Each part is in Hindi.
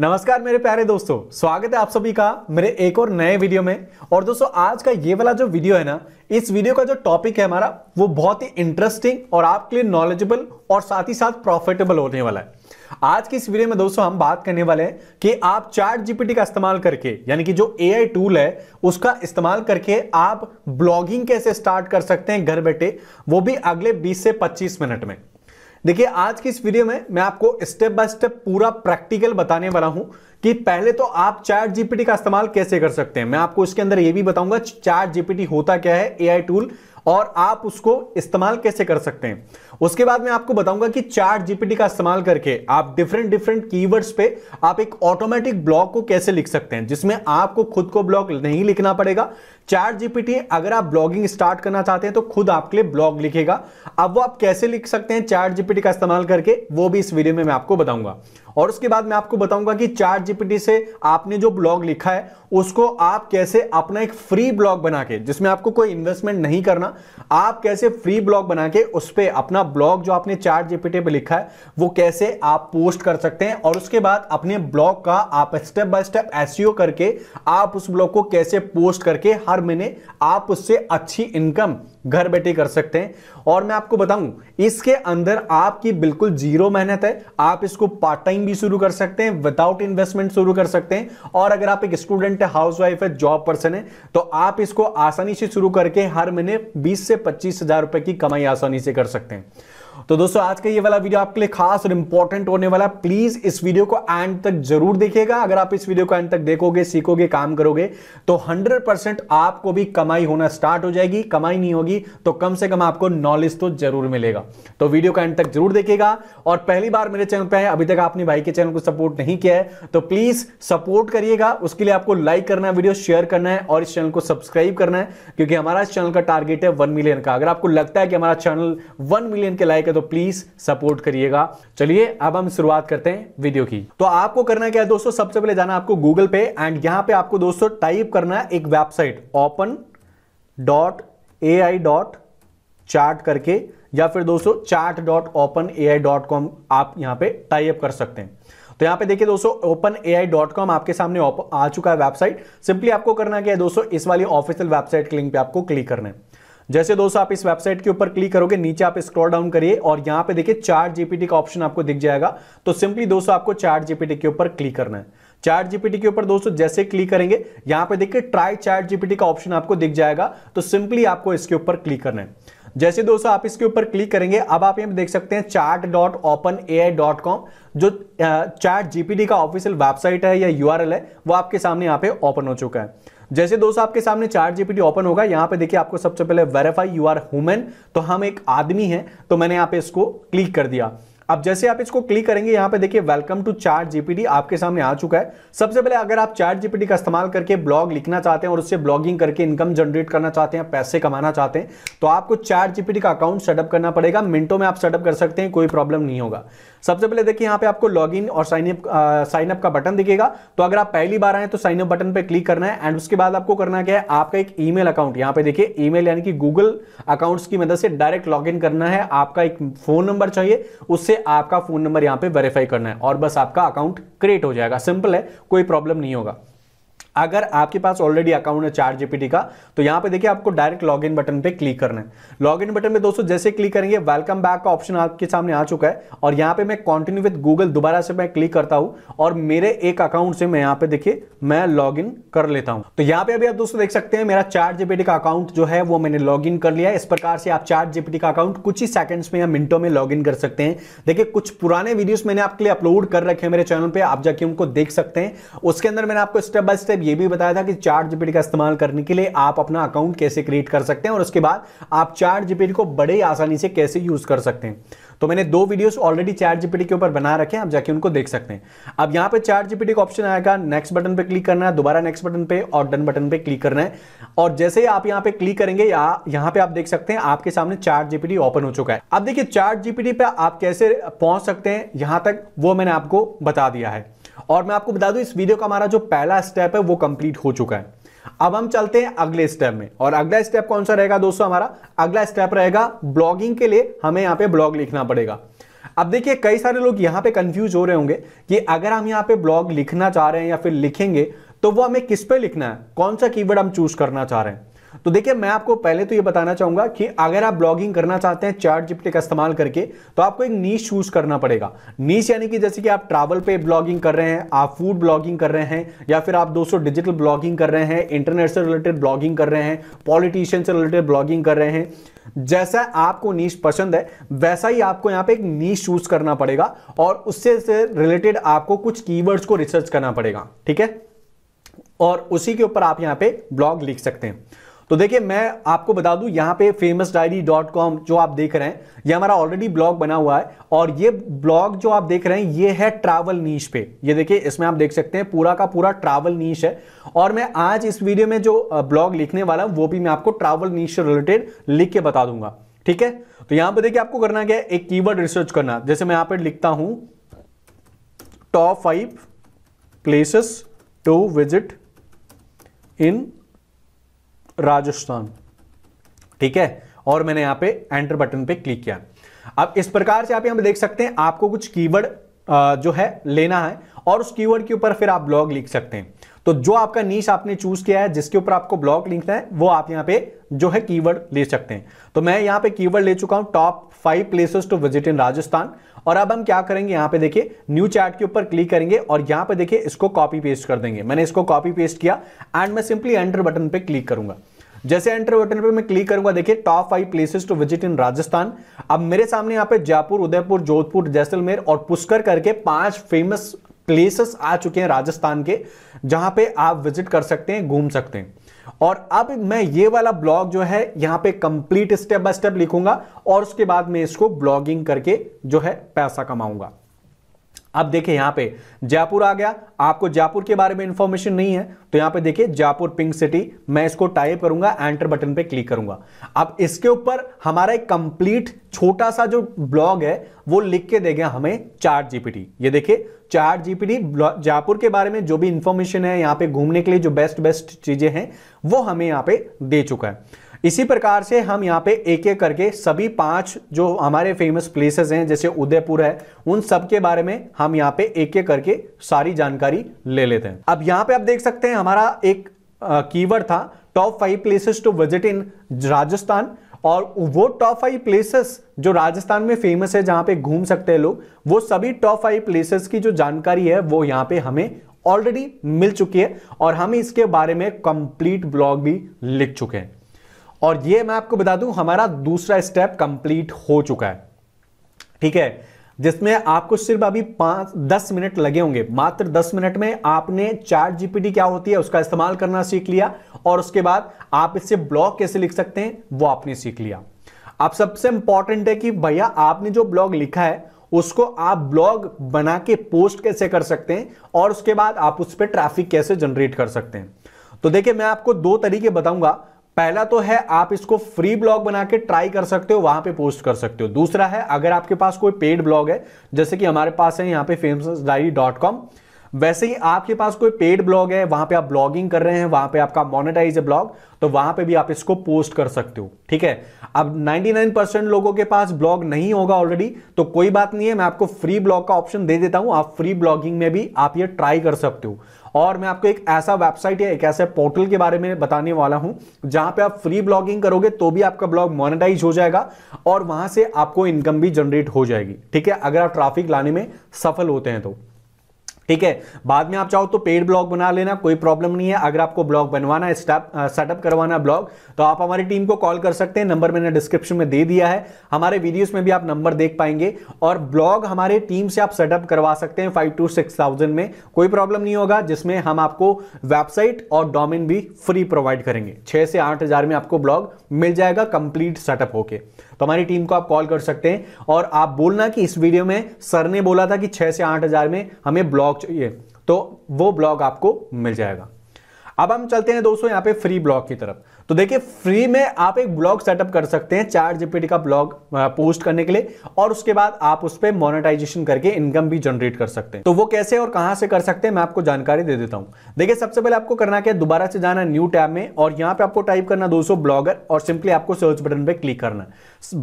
नमस्कार मेरे प्यारे दोस्तों स्वागत है आप सभी का मेरे एक और नए वीडियो में और दोस्तों आज का ये वाला जो वीडियो है ना इस वीडियो का जो टॉपिक है हमारा वो बहुत ही इंटरेस्टिंग और आपके लिए नॉलेजेबल और साथ ही साथ प्रॉफिटेबल होने वाला है आज की इस वीडियो में दोस्तों हम बात करने वाले हैं कि आप चार्ट जीपीटी का इस्तेमाल करके यानी कि जो एआई टूल है उसका इस्तेमाल करके आप ब्लॉगिंग कैसे स्टार्ट कर सकते हैं घर बैठे वो भी अगले 20 से 25 मिनट में देखिए आज की इस वीडियो में मैं आपको स्टेप बाय स्टेप पूरा प्रैक्टिकल बताने वाला हूं कि पहले तो आप चैट जीपीटी का इस्तेमाल कैसे कर सकते हैं मैं आपको इसके अंदर यह भी बताऊंगा चैट जीपीटी होता क्या है एआई टूल और आप उसको इस्तेमाल कैसे कर सकते हैं उसके बाद मैं आपको बताऊंगा कि चार्ट जीपीटी का इस्तेमाल करके आप डिफरेंट डिफरेंट कीवर्ड्स पे आप एक ऑटोमेटिक ब्लॉग को कैसे लिख सकते हैं जिसमें आपको खुद को ब्लॉग नहीं लिखना पड़ेगा चार्ट जीपीटी अगर आप ब्लॉगिंग स्टार्ट करना चाहते हैं तो खुद आपके लिए ब्लॉग लिखेगा अब वो आप कैसे लिख सकते हैं चार्ट जीपीटी का इस्तेमाल करके वो भी इस वीडियो में मैं आपको बताऊंगा और उसके बाद मैं आपको बताऊंगा कि चार्ट जीपीटी से आपने जो ब्लॉग लिखा है उसको आप कैसे अपना एक फ्री ब्लॉग बना के जिसमें आपको कोई इन्वेस्टमेंट नहीं करना आप कैसे फ्री ब्लॉग बना के उस पर अपना ब्लॉग जो आपने चार जीपीटी पे लिखा है वो कैसे आप पोस्ट कर सकते हैं और उसके बाद अपने ब्लॉग का आप स्टेप बाय स्टेप एस करके आप उस ब्लॉग को कैसे पोस्ट करके हर महीने आप उससे अच्छी इनकम घर बैठे कर सकते हैं और मैं आपको बताऊं इसके अंदर आपकी बिल्कुल जीरो मेहनत है आप इसको पार्ट टाइम भी शुरू कर सकते हैं विदाउट इन्वेस्टमेंट शुरू कर सकते हैं और अगर आप एक स्टूडेंट है हाउस वाइफ है जॉब पर्सन है तो आप इसको आसानी से शुरू करके हर महीने बीस से पच्चीस हजार रुपए की कमाई आसानी से कर सकते हैं तो दोस्तों आज का ये वाला वीडियो आपके लिए खास और इंपॉर्टेंट होने वाला प्लीज इस वीडियो को एंड तक जरूर देखिएगा अगर आप इस वीडियो को एंड तक देखोगे सीखोगे काम करोगे तो हंड्रेड परसेंट आपको भी कमाई होना स्टार्ट हो जाएगी कमाई नहीं होगी तो कम से कम आपको नॉलेज तो जरूर मिलेगा तो वीडियो को एंड तक जरूर देखिएगा और पहली बार मेरे चैनल पर है अभी तक आपने भाई के चैनल को सपोर्ट नहीं किया है तो प्लीज सपोर्ट करिएगा उसके लिए आपको लाइक करना है वीडियो शेयर करना है और इस चैनल को सब्सक्राइब करना है क्योंकि हमारा इस चैनल का टारगेट है वन मिलियन का अगर आपको लगता है कि हमारा चैनल वन मिलियन के लाइक है तो प्लीज सपोर्ट करिएगा चलिए अब हम शुरुआत करते हैं वीडियो की तो आपको करना क्या है दोस्तों सबसे पहले जाना आपको गूगल पे एंड यहां पे आपको दोस्तों टाइप करना है एक website open dot A I dot chat करके या फिर दोस्तों chat dot open A I dot com आप यहां पे टाइप कर सकते हैं तो यहां पे देखिए दोस्तों open A I dot com आपके सामने आ चुका है वेबसाइट सिंपली आपको करना क्या है दोस्तों इस वाली ऑफिशियल वेबसाइट के लिंक पे आपको क्लिक करना है जैसे दोस्तों आप इस वेबसाइट के ऊपर क्लिक करोगे नीचे आप स्क्रॉल डाउन करिए और यहां पे देखिए चार्ट जीपीटी का ऑप्शन आपको दिख जाएगा तो सिंपली दोस्तों आपको चार्ट जीपीटी के ऊपर क्लिक करना है चार्ट जीपीटी के ऊपर दोस्तों जैसे क्लिक करेंगे यहां पर देखिए ट्राई चार्ट जीपीटी का ऑप्शन आपको दिख जाएगा तो सिंपली आपको इसके ऊपर क्लिक करना है जैसे दोस्तों आप इसके ऊपर क्लिक करेंगे अब आप यहां देख सकते हैं chat dot open A I dot com जो चार्ट जीपीडी का ऑफिशियल वेबसाइट है या यूआरएल है वो आपके सामने यहाँ पे ओपन हो चुका है जैसे दोस्तों आपके सामने चार जीपीटी ओपन होगा यहां पे देखिए आपको सबसे पहले वेरीफाई यू आर ह्यूमन तो हम एक आदमी हैं तो मैंने यहां पे इसको क्लिक कर दिया अब जैसे आप इसको क्लिक करेंगे यहां पे देखिए वेलकम टू चार्ट जीपीटी आपके सामने आ चुका है सबसे पहले अगर आप चार जीपीटी का इस्तेमाल करके ब्लॉग लिखना चाहते हैं और उससे ब्लॉगिंग करके इनकम जनरेट करना चाहते हैं पैसे कमाना चाहते हैं तो आपको चार जीपीटी का अकाउंट सेटअप करना पड़ेगा मिनटों में आप सेटअप कर सकते हैं कोई प्रॉब्लम नहीं होगा सबसे पहले देखिए यहां पे आपको लॉगिन और साइनअप साइनअप का बटन दिखेगा तो अगर आप पहली बार आए तो साइनअप बटन पर क्लिक करना है एंड उसके बाद आपको करना क्या है आपका एक ईमेल अकाउंट यहां पे देखिए ईमेल यानी कि गूगल अकाउंट्स की मदद से डायरेक्ट लॉगिन करना है आपका एक फोन नंबर चाहिए उससे आपका फोन नंबर यहां पर वेरीफाई करना है और बस आपका अकाउंट क्रिएट हो जाएगा सिंपल है कोई प्रॉब्लम नहीं होगा अगर आपके पास ऑलरेडी अकाउंट है चार जीपीटी का तो यहां पे देखिए आपको डायरेक्ट लॉग इन बटन पे क्लिक करना है लॉग इन बटन पे दोस्तों जैसे क्लिक करेंगे वेलकम बैक का ऑप्शन आपके सामने आ चुका है और यहां पे मैं कंटिन्यू विद गूगल दोबारा से मैं क्लिक करता हूं और मेरे एक अकाउंट से मैं यहां पर देखिए मैं लॉग कर लेता हूं तो यहां पर अभी आप दोस्तों देख सकते हैं मेरा चार जीपीटी का अकाउंट जो है वो मैंने लॉग कर लिया इस प्रकार से आप चार जीपीटी का अकाउंट कुछ ही सेकंड्स में या मिनटों में लॉग कर सकते हैं देखिए कुछ पुराने वीडियोस मैंने आपके लिए अपलोड कर रखे हैं मेरे चैनल पर आप जाके उनको देख सकते हैं उसके अंदर मैंने आपको स्टेप बाय स्टेप यह भी बताया था कि चार जीपीटी का इस्तेमाल करने के लिए आप अपना अकाउंट कैसे क्रिएट कर सकते हैं और उसके बाद आप चार जीपीटी को बड़े आसानी से कैसे यूज कर सकते हैं तो मैंने दो वीडियोस ऑलरेडी चार जीपीटी के ऊपर बना रखे हैं आप जाके उनको देख सकते हैं अब यहां पे चार जीपीटी का ऑप्शन आएगा नेक्स्ट बटन पे क्लिक करना है दोबारा नेक्स्ट बटन पे और डन बटन पे क्लिक करना है और जैसे ही आप यहां पे क्लिक करेंगे या यहां पे आप देख सकते हैं आपके सामने चार जीपीटी ओपन हो चुका है अब देखिए चार जीपीटी पे आप कैसे पहुंच सकते हैं यहां तक वो मैंने आपको बता दिया है और मैं आपको बता दूं इस वीडियो का हमारा जो पहला स्टेप है वो कंप्लीट हो चुका है अब हम चलते हैं अगले स्टेप में और अगला स्टेप कौन सा रहेगा दोस्तों हमारा अगला स्टेप रहेगा ब्लॉगिंग के लिए हमें यहां पे ब्लॉग लिखना पड़ेगा अब देखिए कई सारे लोग यहां पे कंफ्यूज हो रहे होंगे कि अगर हम यहां पे ब्लॉग लिखना चाह रहे हैं या फिर लिखेंगे तो वो हमें किस पे लिखना है कौन सा कीवर्ड हम चूज करना चाह रहे हैं तो देखिए मैं आपको पहले तो ये बताना चाहूंगा कि अगर आप ब्लॉगिंग करना चाहते हैं चार्ट जिप्टी का इस्तेमाल करके तो आपको एक नीच चूज करना पड़ेगा नीच यानी कि जैसे कि आप ट्रैवल पे ब्लॉगिंग कर रहे हैं आप फूड ब्लॉगिंग कर रहे हैं या फिर आप दोस्तों डिजिटल ब्लॉगिंग कर रहे हैं इंटरनेट से रिलेटेड ब्लॉगिंग कर रहे हैं पॉलिटिशियन से रिलेटेड ब्लॉगिंग कर रहे हैं जैसा आपको नीच पसंद है वैसा ही आपको यहां पे एक नीच चूज करना पड़ेगा और उससे से रिलेटेड आपको कुछ कीवर्ड्स को रिसर्च करना पड़ेगा ठीक है और उसी के ऊपर आप यहां पे ब्लॉग लिख सकते हैं तो देखिए मैं आपको बता दूं यहां पे फेमस डायरी डॉट कॉम जो आप देख रहे हैं ये हमारा ऑलरेडी ब्लॉग बना हुआ है और ये ब्लॉग जो आप देख रहे हैं ये है ट्रैवल नीच पे ये देखिए इसमें आप देख सकते हैं पूरा का पूरा ट्रैवल नीच है और मैं आज इस वीडियो में जो ब्लॉग लिखने वाला हूं वो भी मैं आपको ट्रैवल नीच से रिलेटेड लिख के बता दूंगा ठीक है तो यहां पर देखिए आपको करना क्या है एक की रिसर्च करना जैसे मैं यहां पर लिखता हूं top five places to visit in Rajasthan ठीक है और मैंने यहां पे एंटर बटन पे क्लिक किया अब इस प्रकार से आप यहां पे देख सकते हैं आपको कुछ कीवर्ड जो है लेना है और उस कीवर्ड के ऊपर फिर आप ब्लॉग लिख सकते हैं तो जो आपका नीच आपने चूज किया है जिसके ऊपर आपको ब्लॉग लिखना है वो आप यहां पर जो है कीवर्ड ले सकते हैं तो मैं यहां पे कीवर्ड ले चुका हूं top five places to visit in Rajasthan और अब हम क्या करेंगे यहां पे देखिए न्यू चैट के ऊपर क्लिक करेंगे और यहां पे देखिए इसको कॉपी पेस्ट कर देंगे मैंने इसको कॉपी पेस्ट किया एंड मैं सिंपली एंटर बटन पर क्लिक करूंगा जैसे एंटर बटन पे मैं क्लिक करूंगा देखिए top five places to visit in Rajasthan अब मेरे सामने यहां पे जयपुर उदयपुर जोधपुर जैसलमेर और पुष्कर करके पांच फेमस प्लेसेस आ चुके हैं राजस्थान के जहां पे आप विजिट कर सकते हैं घूम सकते हैं और अब मैं ये वाला ब्लॉग जो है यहां पे कंप्लीट स्टेप बाय स्टेप लिखूंगा और उसके बाद मैं इसको ब्लॉगिंग करके जो है पैसा कमाऊंगा अब देखिए यहां पे जयपुर आ गया आपको जयपुर के बारे में इंफॉर्मेशन नहीं है तो यहां पे देखिए जयपुर पिंक सिटी मैं इसको टाइप करूंगा एंटर बटन पे क्लिक करूंगा अब इसके ऊपर हमारा एक कंप्लीट छोटा सा जो ब्लॉग है वो लिख के गया हमें चार जीपीटी ये देखिए चार जीपीटी जयपुर के बारे में जो भी इंफॉर्मेशन है यहां पर घूमने के लिए जो बेस्ट बेस्ट चीजें हैं वो हमें यहां पर दे चुका है इसी प्रकार से हम यहाँ पे एक एक करके सभी पांच जो हमारे फेमस प्लेसेस हैं जैसे उदयपुर है उन सब के बारे में हम यहाँ पे एक एक करके सारी जानकारी ले लेते हैं अब यहाँ पे आप देख सकते हैं हमारा एक कीवर्ड था top five places to visit in Rajasthan और वो टॉप फाइव प्लेसेस जो राजस्थान में फेमस है जहां पे घूम सकते हैं लोग वो सभी टॉप फाइव प्लेसेस की जो जानकारी है वो यहाँ पे हमें ऑलरेडी मिल चुकी है और हम इसके बारे में कंप्लीट ब्लॉग भी लिख चुके हैं और ये मैं आपको बता दूं हमारा दूसरा स्टेप कंप्लीट हो चुका है ठीक है जिसमें आपको सिर्फ अभी पांच दस मिनट लगे होंगे मात्र दस मिनट में आपने चार जीपीटी क्या होती है उसका इस्तेमाल करना सीख लिया और उसके बाद आप इससे ब्लॉग कैसे लिख सकते हैं वो आपने सीख लिया अब सबसे इंपॉर्टेंट है कि भैया आपने जो ब्लॉग लिखा है उसको आप ब्लॉग बना के पोस्ट कैसे कर सकते हैं और उसके बाद आप उस पर ट्रैफिक कैसे जनरेट कर सकते हैं तो देखिए मैं आपको दो तरीके बताऊंगा पहला तो है आप इसको फ्री ब्लॉग बना के ट्राई कर सकते हो वहां पे पोस्ट कर सकते हो दूसरा है अगर आपके पास कोई पेड ब्लॉग है जैसे कि हमारे पास है यहाँ पे फेमस डायरी डॉट कॉम वैसे ही आपके पास कोई पेड ब्लॉग है वहां पे आप ब्लॉगिंग कर रहे हैं वहां पे आपका मोनेटाइज है ब्लॉग तो वहां पे भी आप इसको पोस्ट कर सकते हो ठीक है अब 99% लोगों के पास ब्लॉग नहीं होगा ऑलरेडी तो कोई बात नहीं है मैं आपको फ्री ब्लॉग का ऑप्शन दे देता हूं आप फ्री ब्लॉगिंग में भी आप ये ट्राई कर सकते हो और मैं आपको एक ऐसा वेबसाइट या एक ऐसे पोर्टल के बारे में बताने वाला हूं जहां पे आप फ्री ब्लॉगिंग करोगे तो भी आपका ब्लॉग मोनेटाइज हो जाएगा और वहां से आपको इनकम भी जनरेट हो जाएगी ठीक है अगर आप ट्रैफिक लाने में सफल होते हैं तो ठीक है बाद में आप चाहो तो पेड ब्लॉग बना लेना कोई प्रॉब्लम नहीं है अगर आपको ब्लॉग बनवाना है सेटअप करवाना ब्लॉग तो आप हमारी टीम को कॉल कर सकते हैं नंबर मैंने डिस्क्रिप्शन में दे दिया है हमारे वीडियोस में भी आप नंबर देख पाएंगे और ब्लॉग हमारे टीम से आप सेटअप करवा सकते हैं फाइव टू सिक्स थाउजेंड में कोई प्रॉब्लम नहीं होगा जिसमें हम आपको वेबसाइट और डोमिन भी फ्री प्रोवाइड करेंगे छह से आठ हजार में आपको ब्लॉग मिल जाएगा कंप्लीट सेटअप होके तो हमारी टीम को आप कॉल कर सकते हैं और आप बोलना कि इस वीडियो में सर ने बोला था कि छह से आठ हज़ार में हमें ब्लॉग चाहिए तो वो ब्लॉग आपको मिल जाएगा अब हम चलते हैं दोस्तों यहाँ पे फ्री ब्लॉग की तरफ तो देखिए फ्री में आप एक ब्लॉग सेटअप कर सकते हैं चार जीपीटी का ब्लॉग पोस्ट करने के लिए और उसके बाद आप उस पर मोनिटाइजेशन करके इनकम भी जनरेट कर सकते हैं तो वो कैसे और कहां से कर सकते हैं मैं आपको जानकारी दे देता हूं देखिए सबसे पहले आपको करना क्या है दोबारा से जाना न्यू टैब में और यहां पर आपको टाइप करना दोस्तों ब्लॉगर और सिंपली आपको सर्च बटन पर क्लिक करना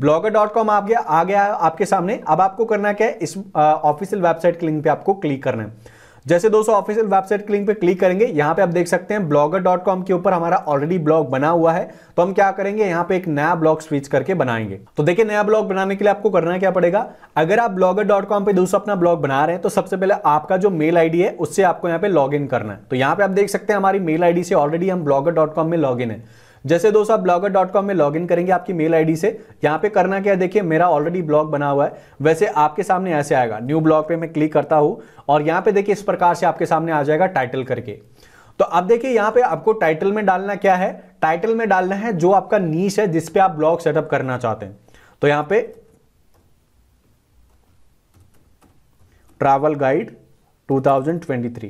ब्लॉगर डॉट कॉम आ गया आ गया आपके सामने अब आपको करना क्या है इस ऑफिशियल वेबसाइट के लिंक पर आपको क्लिक करना है जैसे दोस्तों ऑफिशियल वेबसाइट लिंक पे क्लिक करेंगे यहाँ पे आप देख सकते हैं ब्लॉगर के ऊपर हमारा ऑलरेडी ब्लॉग बना हुआ है तो हम क्या करेंगे यहाँ पे एक नया ब्लॉग स्विच करके बनाएंगे तो देखिए नया ब्लॉग बनाने के लिए आपको करना क्या पड़ेगा अगर आप ब्लॉगर पे दोस्तों अपना ब्लॉग बना रहे हैं तो सबसे पहले आपका जो मेल आईडी है उससे आपको यहाँ पे लॉग करना है तो यहाँ पे आप देख सकते हैं हमारी मेल आईडी से ऑलरेडी हम ब्लॉगर में लॉग है जैसे दोस्तों आप ब्लॉगर डॉट कॉम में लॉग इन करेंगे आपकी मेल आईडी से यहाँ पे करना क्या देखिए मेरा ऑलरेडी ब्लॉग बना हुआ है वैसे आपके सामने ऐसे आएगा न्यू ब्लॉग पे मैं क्लिक करता हूँ और यहाँ पे देखिए इस प्रकार से आपके सामने आ जाएगा टाइटल करके तो अब देखिए यहाँ पे आपको टाइटल में डालना क्या है टाइटल में डालना है जो आपका नीच है जिसपे आप ब्लॉग सेटअप करना चाहते हैं तो यहाँ पे ट्रैवल गाइड 2023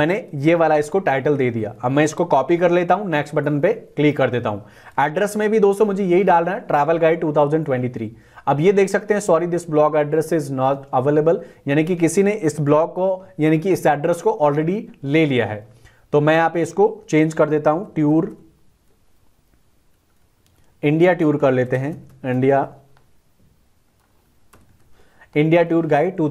मैंने ये वाला इसको टाइटल दे दिया अब मैं इसको कॉपी कर लेता हूं नेक्स्ट बटन पे क्लिक कर देता हूं एड्रेस में भी दोस्तों मुझे यही डालना है ट्रैवल गाइड 2023 अब ये देख सकते हैं sorry this blog address is not available यानी कि किसी ने इस ब्लॉग को यानी कि इस एड्रेस को ऑलरेडी ले लिया है तो मैं यहाँ पे इसको चेंज कर देता हूं ट्यूर इंडिया टूर कर लेते हैं India India tour guide two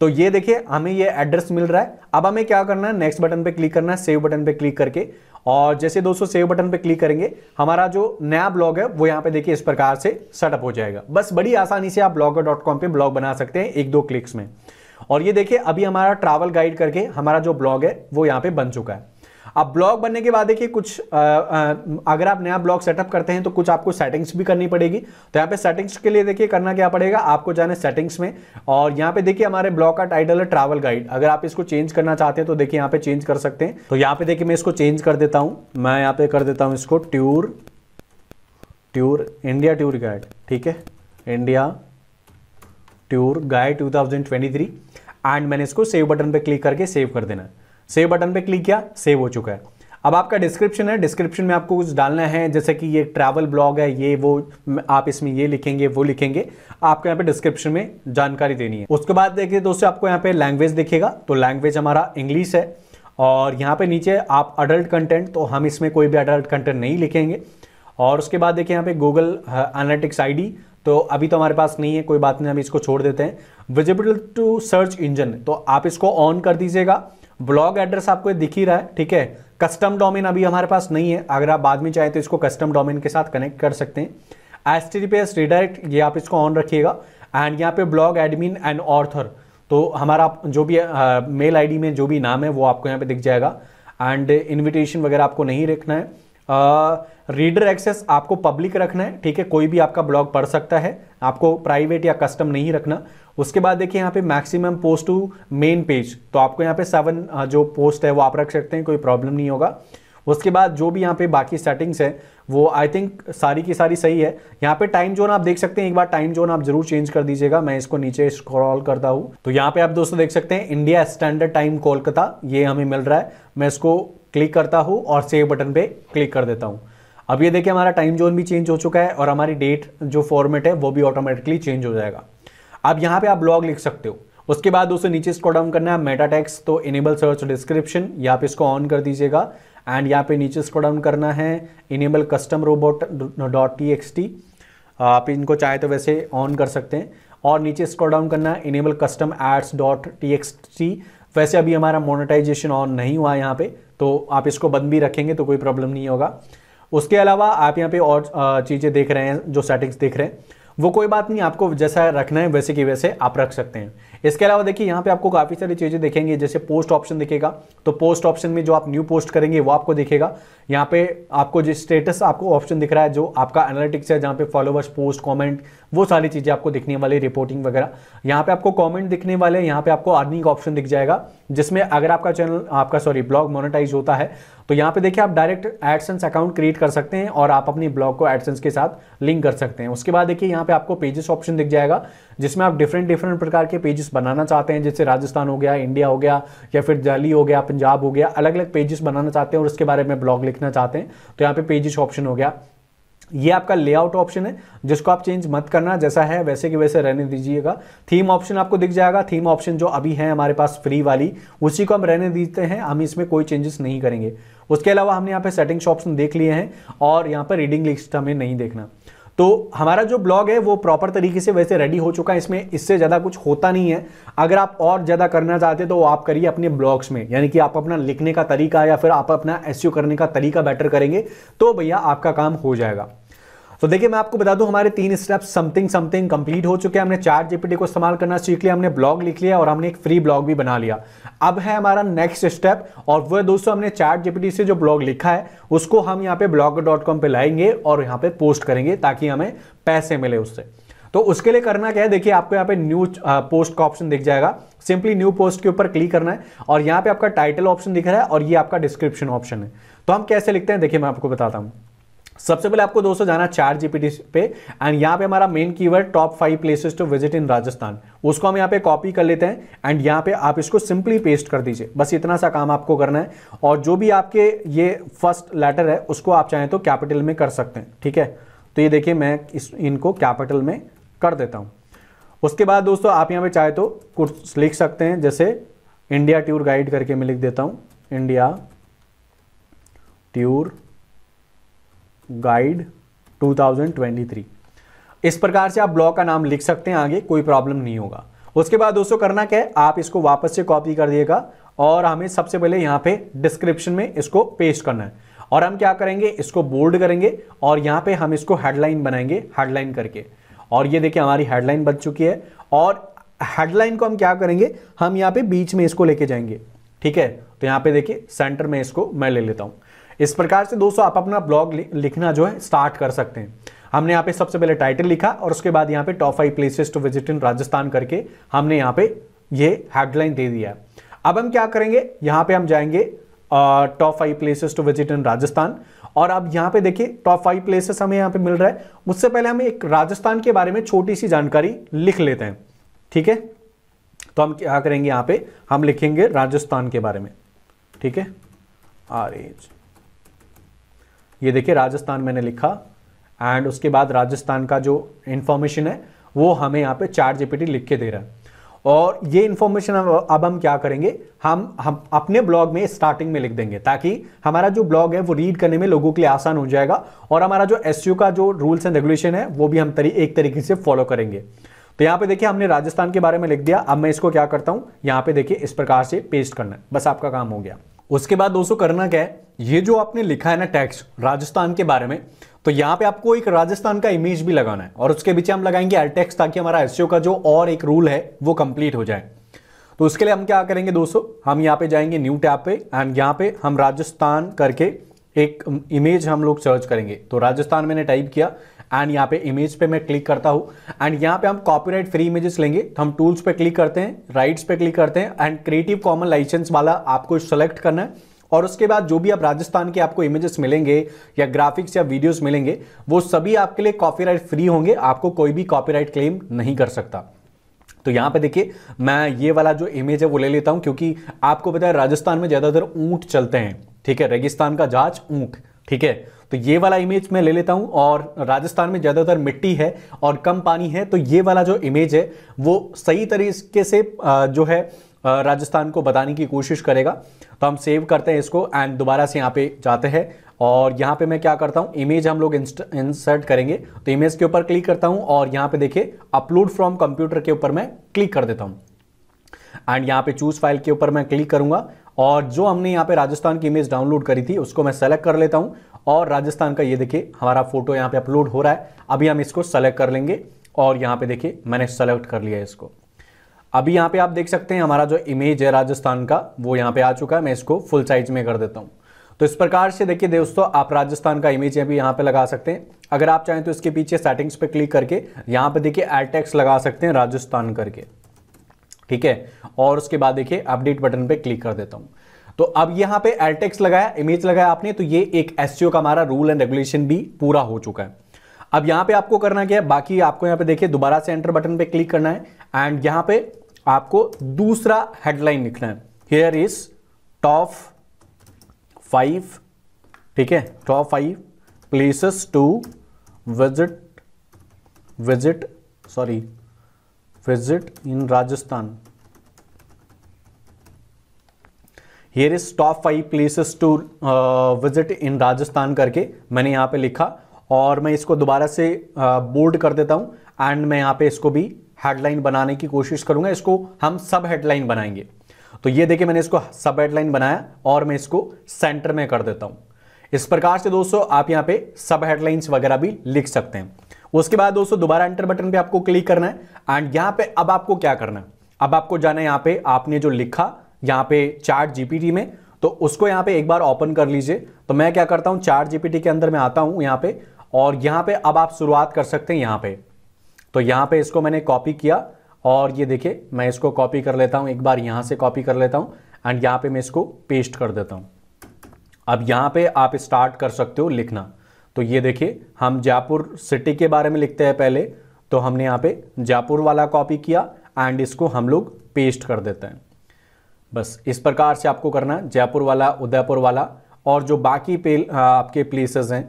तो ये देखिए हमें ये एड्रेस मिल रहा है अब हमें क्या करना है नेक्स्ट बटन पे क्लिक करना है सेव बटन पे क्लिक करके और जैसे दोस्तों सेव बटन पे क्लिक करेंगे हमारा जो नया ब्लॉग है वो यहाँ पे देखिए इस प्रकार से सेटअप हो जाएगा बस बड़ी आसानी से आप ब्लॉगर डॉट कॉम पर ब्लॉग बना सकते हैं एक दो क्लिक्स में और ये देखिए अभी हमारा ट्रैवल गाइड करके हमारा जो ब्लॉग है वो यहाँ पे बन चुका है अब ब्लॉग बनने के बाद देखिए कुछ आ, अगर आप नया ब्लॉग सेटअप करते हैं तो कुछ आपको सेटिंग्स भी करनी पड़ेगी तो यहाँ पे सेटिंग्स के लिए देखिए करना क्या पड़ेगा आपको जाना सेटिंग्स में और यहाँ पे देखिए हमारे ब्लॉग का टाइटल है ट्रैवल गाइड अगर आप इसको चेंज करना चाहते हैं तो देखिए यहाँ पे चेंज कर सकते हैं तो यहाँ पे देखिए मैं इसको चेंज कर देता हूँ मैं यहाँ पे कर देता हूँ इसको tour tour India tour guide ठीक है India tour guide three and मैंने इसको सेव बटन पे क्लिक करके सेव कर देना है सेव बटन पे क्लिक किया सेव हो चुका है अब आपका डिस्क्रिप्शन है डिस्क्रिप्शन में आपको कुछ डालना है जैसे कि ये ट्रैवल ब्लॉग है ये वो आप इसमें ये लिखेंगे वो लिखेंगे आपको यहाँ पे डिस्क्रिप्शन में जानकारी देनी है उसके बाद देखिए दोस्तों आपको यहाँ पे लैंग्वेज दिखेगा तो लैंग्वेज हमारा इंग्लिश है और यहाँ पे नीचे आप अडल्ट कंटेंट तो हम इसमें कोई भी अडल्ट कंटेंट नहीं लिखेंगे और उसके बाद देखिए यहाँ पे गूगल एनालिटिक्स आईडी तो अभी तो हमारे पास नहीं है कोई बात नहीं हम इसको छोड़ देते हैं विजिबल टू सर्च इंजन तो आप इसको ऑन कर दीजिएगा ब्लॉग एड्रेस आपको दिख ही रहा है ठीक है कस्टम डोमेन अभी हमारे पास नहीं है अगर आप बाद में चाहें तो इसको कस्टम डोमेन के साथ कनेक्ट कर सकते हैं एस टी रिडायरेक्ट ये आप इसको ऑन रखिएगा एंड यहाँ पे ब्लॉग एडमिन एंड ऑर्थर तो हमारा जो भी मेल आईडी में जो भी नाम है वो आपको यहाँ पे दिख जाएगा एंड इनविटेशन वगैरह आपको नहीं रखना है रीडर uh, एक्सेस आपको पब्लिक रखना है ठीक है कोई भी आपका ब्लॉग पढ़ सकता है आपको प्राइवेट या कस्टम नहीं रखना उसके बाद देखिए यहाँ पे maximum post to main page तो आपको यहाँ पे सेवन जो पोस्ट है वो आप रख सकते हैं कोई प्रॉब्लम नहीं होगा उसके बाद जो भी यहाँ पे बाकी सेटिंग्स है वो आई थिंक सारी की सारी सही है यहाँ पे टाइम जोन आप देख सकते हैं एक बार टाइम जोन आप जरूर चेंज कर दीजिएगा मैं इसको नीचे स्क्रॉल करता हूँ तो यहाँ पे आप दोस्तों देख सकते हैं इंडिया स्टैंडर्ड टाइम कोलकाता ये हमें मिल रहा है मैं इसको क्लिक करता हूँ और सेव बटन पे क्लिक कर देता हूँ अब ये देखिए हमारा टाइम जोन भी चेंज हो चुका है और हमारी डेट जो फॉर्मेट है वो भी ऑटोमेटिकली चेंज हो जाएगा आप यहाँ पे आप ब्लॉग लिख सकते हो उसके बाद दोस्तों नीचे इसको डाउन करना है मेटा टैक्स तो इनेबल सर्च डिस्क्रिप्शन यहाँ पे इसको ऑन कर दीजिएगा एंड यहाँ पे नीचे इसको डाउन करना है enable custom robot dot T X T आप इनको चाहे तो वैसे ऑन कर सकते हैं और नीचे इसको डाउन करना है enable custom ads dot T X T वैसे अभी हमारा मोनेटाइजेशन ऑन नहीं हुआ यहाँ पे तो आप इसको बंद भी रखेंगे तो कोई प्रॉब्लम नहीं होगा उसके अलावा आप यहाँ पे और चीज़ें देख रहे हैं जो सेटिंग्स देख रहे हैं वो कोई बात नहीं आपको जैसा रखना है वैसे की वैसे आप रख सकते हैं इसके अलावा देखिए यहाँ पे आपको काफ़ी सारी चीज़ें देखेंगे जैसे पोस्ट ऑप्शन दिखेगा तो पोस्ट ऑप्शन में जो आप न्यू पोस्ट करेंगे वो आपको दिखेगा यहाँ पे आपको जो स्टेटस आपको ऑप्शन दिख रहा है जो आपका एनालिटिक्स है जहाँ पे फॉलोवर्स पोस्ट कॉमेंट वो सारी चीज़ें आपको दिखने वाली रिपोर्टिंग वगैरह यहाँ पे आपको कॉमेंट दिखने वाले यहाँ पे आपको अर्निंग ऑप्शन दिख जाएगा जिसमें अगर आपका चैनल आपका सॉरी ब्लॉग मोनेटाइज होता है तो यहाँ पे देखिए आप डायरेक्ट एडसेंस अकाउंट क्रिएट कर सकते हैं और आप अपनी ब्लॉग को एडसेंस के साथ लिंक कर सकते हैं उसके बाद देखिए यहाँ पे आपको पेजेस ऑप्शन दिख जाएगा जिसमें आप डिफरेंट डिफरेंट प्रकार के पेजेस बनाना चाहते हैं जैसे राजस्थान हो गया इंडिया हो गया या फिर दिल्ली हो गया पंजाब हो गया अलग अलग पेजेस बनाना चाहते हैं और उसके बारे में ब्लॉग लिखना चाहते हैं तो यहाँ पे पेजेस ऑप्शन हो गया ये आपका लेआउट ऑप्शन है जिसको आप चेंज मत करना जैसा है वैसे के वैसे रहने दीजिएगा थीम ऑप्शन आपको दिख जाएगा थीम ऑप्शन जो अभी है हमारे पास फ्री वाली उसी को हम रहने देते हैं हम इसमें कोई चेंजेस नहीं करेंगे उसके अलावा हमने यहाँ पे सेटिंग्स ऑप्शन देख लिए हैं और यहाँ पर रीडिंग लिस्ट हमें नहीं देखना तो हमारा जो ब्लॉग है वो प्रॉपर तरीके से वैसे रेडी हो चुका है इसमें इससे ज़्यादा कुछ होता नहीं है अगर आप और ज़्यादा करना चाहते तो आप करिए अपने ब्लॉग्स में यानी कि आप अपना लिखने का तरीका या फिर आप अपना एस e करने का तरीका बेटर करेंगे तो भैया आपका काम हो जाएगा तो देखिए मैं आपको बता दूं हमारे तीन स्टेप समथिंग समथिंग कंप्लीट हो चुके हैं हमने चार जीपीटी को इस्तेमाल करना सीख लिया हमने ब्लॉग लिख लिया और हमने एक फ्री ब्लॉग भी बना लिया अब है हमारा नेक्स्ट स्टेप और वह दोस्तों हमने चार जीपीटी से जो ब्लॉग लिखा है उसको हम यहाँ पे ब्लॉग डॉट कॉम पर लाएंगे और यहाँ पे पोस्ट करेंगे ताकि हमें पैसे मिले उससे तो उसके लिए करना क्या है देखिए आपको यहाँ पे न्यू पोस्ट uh, का ऑप्शन दिख जाएगा सिंपली न्यू पोस्ट के ऊपर क्लिक करना है और यहाँ पे आपका टाइटल ऑप्शन दिख रहा है और ये आपका डिस्क्रिप्शन ऑप्शन है तो हम कैसे लिखते हैं देखिए मैं आपको बताता हूँ सबसे पहले आपको दोस्तों जाना चार जीपीटी पे एंड यहाँ पे हमारा main keyword top five places to visit in Rajasthan उसको हम यहाँ पे कॉपी कर लेते हैं एंड यहाँ पे आप इसको सिंपली पेस्ट कर दीजिए बस इतना सा काम आपको करना है और जो भी आपके ये फर्स्ट लेटर है उसको आप चाहें तो कैपिटल में कर सकते हैं ठीक है तो ये देखिए मैं इस इनको कैपिटल में कर देता हूँ उसके बाद दोस्तों आप यहाँ पे चाहे तो कुछ लिख सकते हैं जैसे इंडिया ट्यूर गाइड करके मैं लिख देता हूँ इंडिया ट्यूर गाइड 2023 इस प्रकार से आप ब्लॉग का नाम लिख सकते हैं आगे कोई प्रॉब्लम नहीं होगा उसके बाद दोस्तों करना क्या है आप इसको वापस से कॉपी कर दिएगा और हमें सबसे पहले यहां पे डिस्क्रिप्शन में इसको पेस्ट करना है और हम क्या करेंगे इसको बोल्ड करेंगे और यहां पे हम इसको हेडलाइन बनाएंगे हेडलाइन करके और ये देखिए हमारी हेडलाइन बन चुकी है और हेडलाइन को हम क्या करेंगे हम यहां पे बीच में इसको लेके जाएंगे ठीक है तो यहां पे देखिए सेंटर में इसको मैं ले लेता हूं इस प्रकार से दोस्तों आप अपना ब्लॉग लिखना जो है स्टार्ट कर सकते हैं हमने यहाँ पे सबसे पहले टाइटल लिखा और उसके बाद यहाँ पे top five places to visit in Rajasthan करके हमने यहाँ पे ये हेडलाइन दे दिया अब हम क्या करेंगे यहाँ पे हम जाएंगे top five places to visit in Rajasthan और अब यहाँ पे देखिए टॉप फाइव प्लेसेस हमें यहाँ पे मिल रहा है उससे पहले हम एक राजस्थान के बारे में छोटी सी जानकारी लिख लेते हैं ठीक है तो हम क्या करेंगे यहाँ पे हम लिखेंगे राजस्थान के बारे में ठीक है आरेंज ये देखिए राजस्थान मैंने लिखा एंड उसके बाद राजस्थान का जो इन्फॉर्मेशन है वो हमें यहाँ पे चार जीपीटी लिख के दे रहा है और ये इन्फॉर्मेशन अब हम क्या करेंगे हम हम अपने ब्लॉग में स्टार्टिंग में लिख देंगे ताकि हमारा जो ब्लॉग है वो रीड करने में लोगों के लिए आसान हो जाएगा और हमारा जो एस का जो रूल्स एंड रेगुलेशन है वो भी हम तरी, एक तरीके से फॉलो करेंगे तो यहाँ पे देखिए हमने राजस्थान के बारे में लिख दिया अब मैं इसको क्या करता हूँ यहाँ पे देखिए इस प्रकार से पेस्ट करना है बस आपका काम हो गया उसके बाद दोस्तों करना क्या है ये जो आपने लिखा है ना टैक्स राजस्थान के बारे में तो यहां पे आपको एक राजस्थान का इमेज भी लगाना है और उसके पीछे हम लगाएंगे एलटेक्स ताकि हमारा एस का जो और एक रूल है वो कंप्लीट हो जाए तो उसके लिए हम क्या करेंगे दोस्तों हम यहां पे जाएंगे न्यू टैप पे एंड यहां पे हम राजस्थान करके एक इमेज हम लोग सर्च करेंगे तो राजस्थान मैंने टाइप किया एंड यहाँ पे इमेज पे मैं क्लिक करता हूँ एंड यहाँ पे हम कॉपीराइट फ्री इमेजेस लेंगे तो हम टूल्स पे क्लिक करते हैं राइट्स पे क्लिक करते हैं एंड क्रिएटिव कॉमन लाइसेंस वाला आपको सेलेक्ट करना है और उसके बाद जो भी आप राजस्थान के आपको इमेजेस मिलेंगे या ग्राफिक्स या वीडियोस मिलेंगे वो सभी आपके लिए कॉपीराइट फ्री होंगे आपको कोई भी कॉपीराइट क्लेम नहीं कर सकता तो यहां पे देखिए मैं ये वाला जो इमेज है वो ले लेता हूं क्योंकि आपको पता है राजस्थान में ज़्यादातर ऊंट चलते हैं ठीक है रेगिस्तान का जहाज ऊँट ठीक है तो ये वाला इमेज मैं ले लेता हूं और राजस्थान में ज़्यादातर मिट्टी है और कम पानी है तो ये वाला जो इमेज है वो सही तरीके से जो है राजस्थान को बताने की कोशिश करेगा तो हम सेव करते हैं इसको एंड दोबारा से यहाँ पे जाते हैं और यहाँ पे मैं क्या करता हूँ इमेज हम लोग इंसर्ट करेंगे तो इमेज के ऊपर क्लिक करता हूँ और यहाँ पे देखिए अपलोड फ्रॉम कंप्यूटर के ऊपर मैं क्लिक कर देता हूँ एंड यहाँ पे चूज फाइल के ऊपर मैं क्लिक करूंगा और जो हमने यहाँ पे राजस्थान की इमेज डाउनलोड करी थी उसको मैं सेलेक्ट कर लेता हूँ और राजस्थान का ये देखिए हमारा फोटो यहाँ पे अपलोड हो रहा है अभी हम इसको सेलेक्ट कर लेंगे और यहाँ पे देखिए मैंने सेलेक्ट कर लिया इसको अभी यहाँ पे आप देख सकते हैं हमारा जो इमेज है राजस्थान का वो यहाँ पे आ चुका है मैं इसको फुल साइज में कर देता हूँ तो इस प्रकार से देखिए दोस्तों आप राजस्थान का इमेज अभी यहाँ पे लगा सकते हैं अगर आप चाहें तो इसके पीछे सेटिंग्स पे क्लिक करके यहाँ पे देखिए एड लगा सकते हैं राजस्थान करके ठीक है और उसके बाद देखिए अपडेट बटन पे क्लिक कर देता हूँ तो अब यहां पे एलटेक्स लगाया इमेज लगाया आपने तो ये एक एस का हमारा रूल एंड रेगुलेशन भी पूरा हो चुका है अब यहां पे आपको करना क्या है बाकी आपको यहां पे देखिए दोबारा से एंटर बटन पे क्लिक करना है एंड यहां पे आपको दूसरा हेडलाइन लिखना है हेयर इज टॉप फाइव ठीक है top five places to visit visit sorry visit in Rajasthan here is top five places to visit in Rajasthan करके मैंने यहाँ पे लिखा और मैं इसको दोबारा से बोल्ड uh, कर देता हूँ एंड मैं यहाँ पे इसको भी हेडलाइन बनाने की कोशिश करूँगा इसको हम सब हेडलाइन बनाएंगे तो ये देखिए मैंने इसको सब हेडलाइन बनाया और मैं इसको सेंटर में कर देता हूँ इस प्रकार से दोस्तों आप यहाँ पे सब हेडलाइंस वगैरह भी लिख सकते हैं उसके बाद दोस्तों दोबारा एंटर बटन पे आपको क्लिक करना है एंड यहाँ पे अब आपको क्या करना है अब आपको जाना है यहाँ पे आपने जो लिखा यहाँ पे चार्ट जीपीटी में तो उसको यहाँ पे एक बार ओपन कर लीजिए तो मैं क्या करता हूँ चार्ट जीपीटी के अंदर मैं आता हूँ यहाँ पे और यहाँ पे अब आप शुरुआत कर सकते हैं यहाँ पे तो यहाँ पे इसको मैंने कॉपी किया और ये देखिए मैं इसको कॉपी कर लेता हूँ एक बार यहाँ से कॉपी कर लेता हूँ एंड यहाँ पे मैं इसको पेस्ट कर देता हूँ अब यहाँ पे आप स्टार्ट कर सकते हो लिखना तो ये देखिए हम जयपुर सिटी के बारे में लिखते हैं पहले तो हमने यहाँ पे जयपुर वाला कॉपी किया एंड इसको हम लोग पेस्ट कर देते हैं बस इस प्रकार से आपको करना है जयपुर वाला उदयपुर वाला और जो बाकी पेल आपके प्लेसेस हैं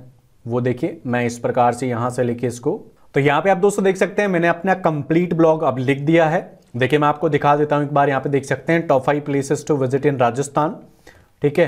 वो देखिए मैं इस प्रकार से यहाँ से लिखे इसको तो यहाँ पे आप दोस्तों देख सकते हैं मैंने अपना कंप्लीट ब्लॉग अब लिख दिया है देखिए मैं आपको दिखा देता हूँ एक बार यहाँ पे देख सकते हैं top five places to visit in Rajasthan ठीक है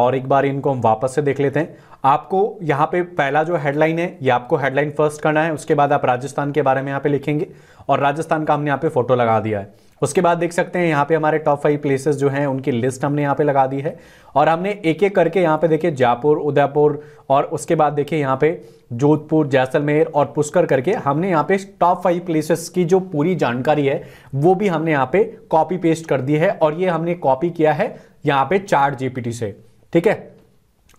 और एक बार इनको हम वापस से देख लेते हैं आपको यहाँ पे पहला जो हेडलाइन है ये आपको हेडलाइन फर्स्ट करना है उसके बाद आप राजस्थान के बारे में यहाँ पे लिखेंगे और राजस्थान का हमने यहाँ पे फोटो लगा दिया है उसके बाद देख सकते हैं यहाँ पे हमारे टॉप फाइव प्लेसेस जो हैं उनकी लिस्ट हमने यहाँ पे लगा दी है और हमने एक एक करके यहाँ पे देखिए जयपुर उदयपुर और उसके बाद देखिए यहाँ पे जोधपुर जैसलमेर और पुष्कर करके हमने यहाँ पे टॉप फाइव प्लेसेस की जो पूरी जानकारी है वो भी हमने यहाँ पे कॉपी पेस्ट कर दी है और ये हमने कॉपी किया है यहाँ पे चार जीपीटी से ठीक है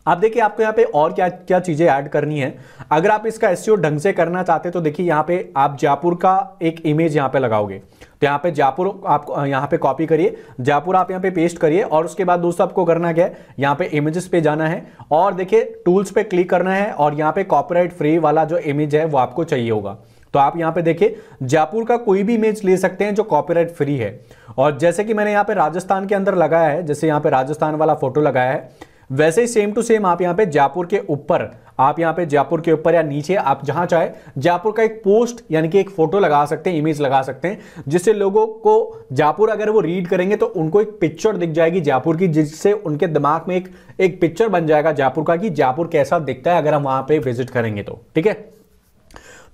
आप देखिए आपको यहाँ पे और क्या क्या चीज़ें ऐड करनी है अगर आप इसका एस ढंग से करना चाहते तो देखिए यहाँ पे आप जयपुर का एक इमेज यहाँ पे लगाओगे तो यहाँ पे जयपुर आप यहाँ पे कॉपी करिए जयपुर आप यहाँ पे पेस्ट करिए और उसके बाद दोस्तों आपको करना क्या है यहाँ पे इमेजेस पे जाना है और देखिए टूल्स पे क्लिक करना है और यहाँ पे कॉपी फ्री वाला जो इमेज है वो आपको चाहिए होगा तो आप यहाँ पे देखिए जयपुर का कोई भी इमेज ले सकते हैं जो कॉपीराइट फ्री है और जैसे कि मैंने यहाँ पे राजस्थान के अंदर लगाया है जैसे यहाँ पे राजस्थान वाला फोटो लगाया है वैसे ही सेम टू सेम आप यहां पे जयपुर के ऊपर आप यहां पे जयपुर के ऊपर या नीचे आप जहां चाहे जयपुर का एक पोस्ट यानी कि एक फोटो लगा सकते हैं इमेज लगा सकते हैं जिससे लोगों को जयपुर अगर वो रीड करेंगे तो उनको एक पिक्चर दिख जाएगी जयपुर की जिससे उनके दिमाग में एक एक पिक्चर बन जाएगा जयपुर का कि जयपुर कैसा दिखता है अगर हम वहां पर विजिट करेंगे तो ठीक है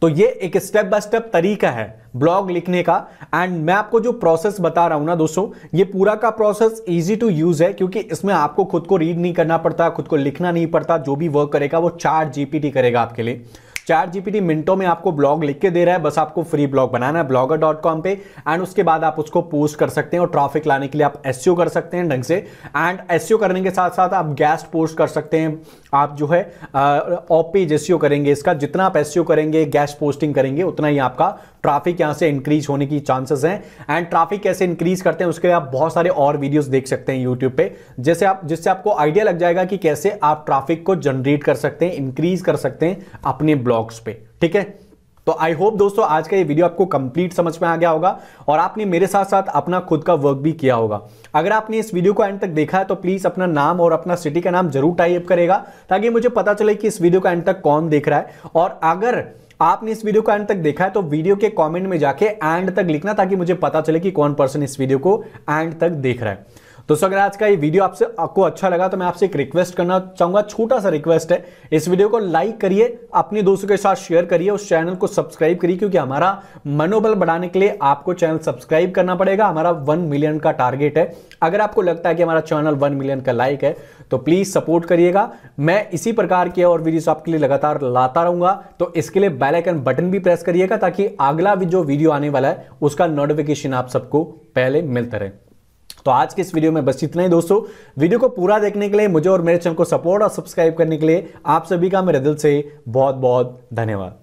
तो ये एक स्टेप बाय स्टेप तरीका है ब्लॉग लिखने का एंड मैं आपको जो प्रोसेस बता रहा हूं ना दोस्तों ये पूरा का प्रोसेस इजी टू यूज है क्योंकि इसमें आपको खुद को रीड नहीं करना पड़ता खुद को लिखना नहीं पड़ता जो भी वर्क करेगा वो चार जीपीटी करेगा आपके लिए चैट जीपीटी मिनटों में आपको ब्लॉग लिख के दे रहा है बस आपको फ्री ब्लॉग बनाना है ब्लॉगर डॉट कॉम पे एंड उसके बाद आप उसको पोस्ट कर सकते हैं और ट्रैफिक लाने के लिए आप एस e कर सकते हैं ढंग से एंड एस e करने के साथ साथ आप गैस्ट पोस्ट कर सकते हैं आप जो है ऑफ पेज एस करेंगे इसका जितना आप एस e करेंगे गैस पोस्टिंग करेंगे उतना ही आपका ट्रैफिक यहाँ से इंक्रीज होने की चांसेस हैं एंड ट्रैफिक कैसे इंक्रीज करते हैं उसके लिए आप बहुत सारे और वीडियोस देख सकते हैं यूट्यूब पे जैसे आप जिससे आपको आइडिया लग जाएगा कि कैसे आप ट्रैफिक को जनरेट कर सकते हैं इंक्रीज कर सकते हैं अपने ब्लॉग ब्लॉग्स पे ठीक है तो आई होप दोस्तों आज का ये वीडियो आपको कंप्लीट समझ में आ गया होगा और आपने मेरे साथ साथ अपना खुद का वर्क भी किया होगा अगर आपने इस वीडियो को एंड तक देखा है तो प्लीज अपना नाम और अपना सिटी का नाम जरूर टाइप करेगा ताकि मुझे पता चले कि इस वीडियो का एंड तक कौन देख रहा है और अगर आपने इस वीडियो को एंड तक देखा है तो वीडियो के कॉमेंट में जाके एंड तक लिखना ताकि मुझे पता चले कि कौन पर्सन इस वीडियो को एंड तक देख रहा है दोस्तों अगर आज का ये वीडियो आपसे आपको अच्छा लगा तो मैं आपसे एक रिक्वेस्ट करना चाहूंगा छोटा सा रिक्वेस्ट है इस वीडियो को लाइक करिए अपने दोस्तों के साथ शेयर करिए उस चैनल को सब्सक्राइब करिए क्योंकि हमारा मनोबल बढ़ाने के लिए आपको चैनल सब्सक्राइब करना पड़ेगा हमारा वन मिलियन का टारगेट है अगर आपको लगता है कि हमारा चैनल वन मिलियन का लाइक है तो प्लीज सपोर्ट करिएगा मैं इसी प्रकार के और वीडियोस आपके लिए लगातार लाता रहूंगा तो इसके लिए बेल आइकन बटन भी प्रेस करिएगा ताकि अगला जो वीडियो आने वाला है उसका नोटिफिकेशन आप सबको पहले मिलता रहे तो आज के इस वीडियो में बस इतना ही दोस्तों वीडियो को पूरा देखने के लिए मुझे और मेरे चैनल को सपोर्ट और सब्सक्राइब करने के लिए आप सभी का मेरे दिल से बहुत बहुत धन्यवाद